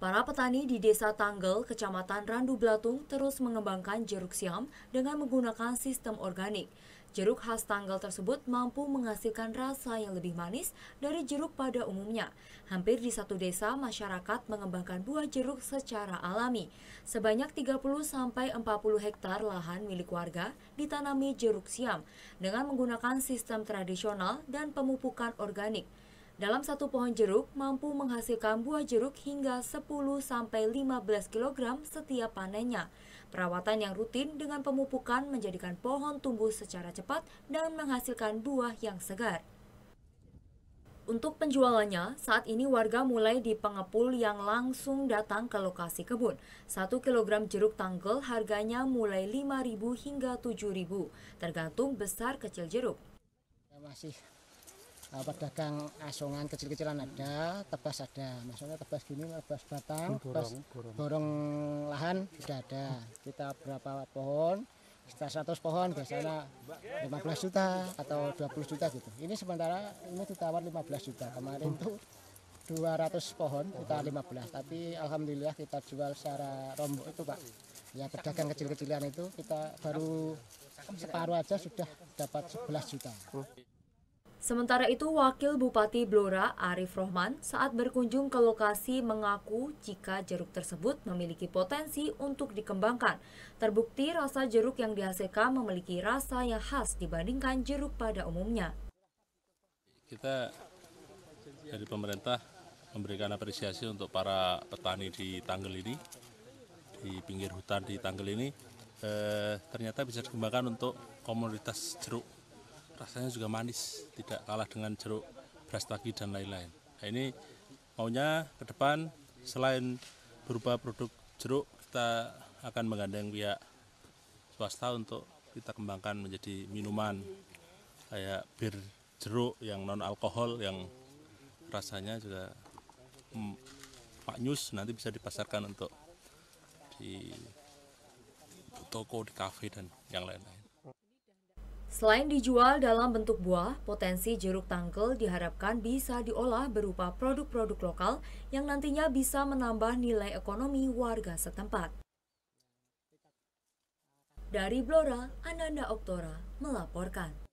Para petani di Desa Tanggel, Kecamatan Randu Belatung terus mengembangkan jeruk siam dengan menggunakan sistem organik. Jeruk khas Tanggel tersebut mampu menghasilkan rasa yang lebih manis dari jeruk pada umumnya. Hampir di satu desa, masyarakat mengembangkan buah jeruk secara alami. Sebanyak 30-40 hektar lahan milik warga ditanami jeruk siam dengan menggunakan sistem tradisional dan pemupukan organik. Dalam satu pohon jeruk mampu menghasilkan buah jeruk hingga 10-15 kg setiap panennya. Perawatan yang rutin dengan pemupukan menjadikan pohon tumbuh secara cepat dan menghasilkan buah yang segar. Untuk penjualannya, saat ini warga mulai di pengepul yang langsung datang ke lokasi kebun. Satu kilogram jeruk tanggel harganya mulai 5.000 hingga 7.000, tergantung besar kecil jeruk. Ya, masih uh, eh, pedagang asongan kecil-kecilan ada, tebas ada. Maksudnya tebas gini, tebas batang, tebas borong, borong lahan sudah ada. Kita berapa pohon? Kita 100 pohon biasanya 15 juta atau 20 juta gitu. Ini sementara ini ditawar 15 juta. Kemarin tuh 200 pohon kita 15, tapi alhamdulillah kita jual secara rombok itu, Pak. Ya pedagang kecil-kecilan itu kita baru separuh aja sudah dapat 11 juta. Oh. Sementara itu, Wakil Bupati Blora Arif Rohman saat berkunjung ke lokasi mengaku jika jeruk tersebut memiliki potensi untuk dikembangkan. Terbukti rasa jeruk yang dihasilkan memiliki rasa yang khas dibandingkan jeruk pada umumnya. Kita dari pemerintah memberikan apresiasi untuk para petani di Tanggel ini, di pinggir hutan di Tanggel ini, eh, ternyata bisa dikembangkan untuk komoditas jeruk rasanya juga manis, tidak kalah dengan jeruk brastagi dan lain-lain. Nah, ini maunya ke depan selain berupa produk jeruk, kita akan menggandeng pihak swasta untuk kita kembangkan menjadi minuman kayak bir jeruk yang non alkohol yang rasanya juga maknyus hmm, nanti bisa dipasarkan untuk di toko, di kafe dan yang lain-lain. Selain dijual dalam bentuk buah, potensi jeruk tangkel diharapkan bisa diolah berupa produk-produk lokal yang nantinya bisa menambah nilai ekonomi warga setempat. Dari Blora, Ananda Oktora melaporkan.